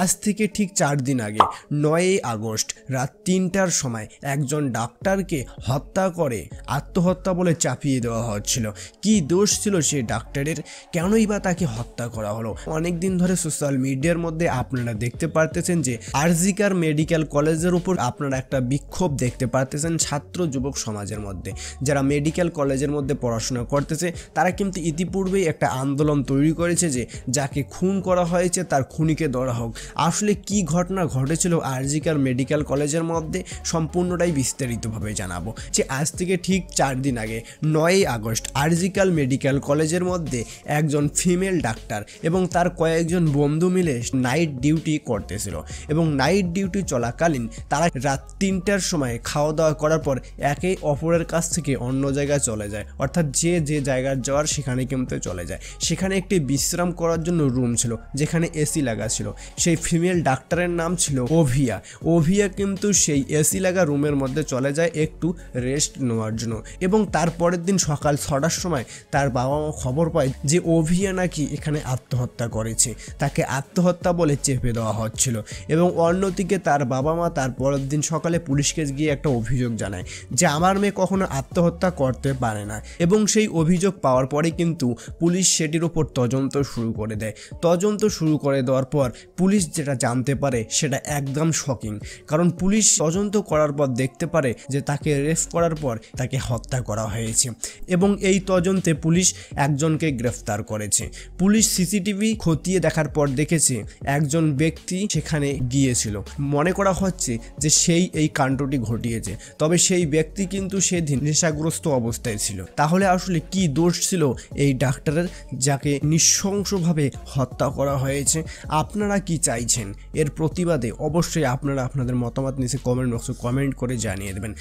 আজ থেকে ঠিক চার দিন আগে নয়ই আগস্ট রাত তিনটার সময় একজন ডাক্তারকে হত্যা করে আত্মহত্যা বলে চাপিয়ে দেওয়া হচ্ছিল কি দোষ ছিল সে ডাক্তারের কেনই বা তাকে হত্যা করা হলো অনেক দিন ধরে সোশ্যাল মিডিয়ার মধ্যে আপনারা দেখতে পারতেছেন যে আরজিকার মেডিকেল কলেজের উপর আপনারা একটা বিক্ষোভ দেখতে পারতেছেন ছাত্র যুবক সমাজের মধ্যে যারা মেডিকেল কলেজের মধ্যে পড়াশোনা করতেছে তারা কিন্তু ইতিপূর্বেই একটা আন্দোলন তৈরি করেছে যে যাকে খুন করা হয়েছে তার খুনিকে ধরা হোক আসলে কি ঘটনা ঘটেছিল আরজিকার মেডিকেল কলেজের মধ্যে সম্পূর্ণটাই বিস্তারিতভাবে জানাবো যে আজ থেকে ঠিক চার দিন আগে নয়ই আগস্ট আরজিকাল মেডিকেল কলেজের মধ্যে একজন ফিমেল ডাক্তার এবং তার কয়েকজন বন্ধু মিলে নাইট ডিউটি করতেছিল এবং নাইট ডিউটি চলাকালীন তারা রাত তিনটার সময় খাওয়া দাওয়া করার পর একে অপরের কাছ থেকে অন্য জায়গায় চলে যায় অর্থাৎ যে যে জায়গার যাওয়ার সেখানে কিন্তু চলে যায় সেখানে একটি বিশ্রাম করার জন্য রুম ছিল যেখানে এসি লাগা ছিল সেই ফিমেল ডাক্তারের নাম ছিল ওভিয়া ওভিয়া কিন্তু সেই এসি লাগা রুমের মধ্যে চলে যায় একটু রেস্ট নেওয়ার জন্য এবং তারপরের দিন সকাল ছটার সময় তার বাবা মা খবর পায় যে ওভিয়া নাকি এখানে আত্মহত্যা করেছে তাকে আত্মহত্যা বলে চেপে দেওয়া হচ্ছিল এবং অন্যদিকে তার বাবা মা তার পরের দিন সকালে পুলিশকে গিয়ে একটা অভিযোগ জানায় যে আমার মেয়ে কখনো আত্মহত্যা করতে পারে না এবং সেই অভিযোগ পাওয়ার পরে কিন্তু পুলিশ সেটির ওপর তদন্ত শুরু করে দেয় তদন্ত শুরু করে দেওয়ার পর পুলিশ পুলিশ যেটা জানতে পারে সেটা একদম শকিং কারণ পুলিশ তদন্ত করার পর দেখতে পারে যে তাকে রেফ করার পর তাকে হত্যা করা হয়েছে এবং এই তদন্তে পুলিশ একজনকে গ্রেফতার করেছে পুলিশ সিসিটিভি খতিয়ে দেখার পর দেখেছে একজন ব্যক্তি সেখানে গিয়েছিল মনে করা হচ্ছে যে সেই এই কাণ্ডটি ঘটিয়েছে তবে সেই ব্যক্তি কিন্তু সেদিন নেশাগ্রস্ত অবস্থায় ছিল তাহলে আসলে কি দোষ ছিল এই ডাক্তারের যাকে নৃশংসভাবে হত্যা করা হয়েছে আপনারা কি চাইছেন এর প্রতিবাদে অবশ্যই আপনারা আপনাদের মতামত নিচে কমেন্ট বক্সে কমেন্ট করে জানিয়ে দেবেন